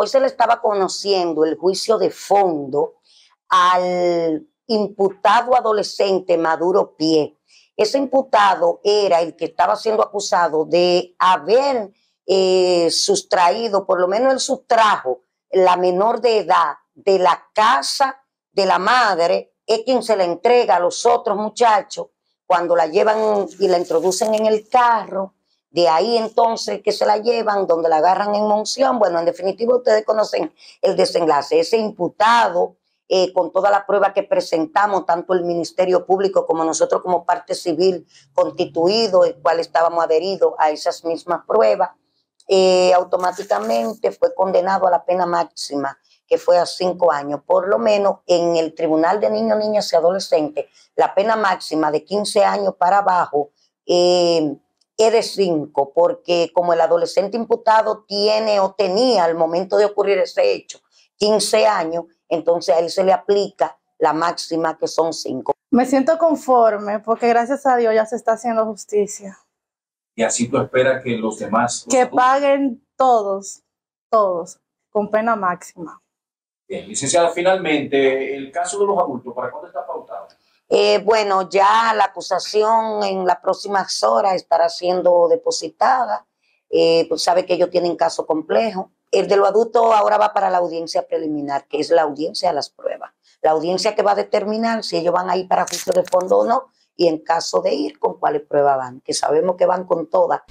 Hoy se le estaba conociendo el juicio de fondo al imputado adolescente Maduro Pie. Ese imputado era el que estaba siendo acusado de haber eh, sustraído, por lo menos él sustrajo, la menor de edad de la casa de la madre, es quien se la entrega a los otros muchachos cuando la llevan y la introducen en el carro de ahí entonces que se la llevan, donde la agarran en Monción. Bueno, en definitiva ustedes conocen el desenlace. Ese imputado, eh, con toda la prueba que presentamos, tanto el Ministerio Público como nosotros como parte civil constituido, el cual estábamos adheridos a esas mismas pruebas, eh, automáticamente fue condenado a la pena máxima, que fue a cinco años. Por lo menos en el Tribunal de Niños, Niñas y Adolescentes, la pena máxima de 15 años para abajo. Eh, es de 5 porque como el adolescente imputado tiene o tenía al momento de ocurrir ese hecho 15 años, entonces a él se le aplica la máxima que son cinco. Me siento conforme porque gracias a Dios ya se está haciendo justicia. Y así tú esperas que los demás... que paguen todos, todos, con pena máxima. Bien, licenciada, finalmente, el caso de los adultos, ¿para cuándo está pautado? Eh, bueno, ya la acusación en las próximas horas estará siendo depositada. Eh, pues sabe que ellos tienen caso complejo. El de lo adulto ahora va para la audiencia preliminar, que es la audiencia de las pruebas. La audiencia que va a determinar si ellos van a ir para juicio de fondo o no, y en caso de ir, con cuáles pruebas van, que sabemos que van con todas.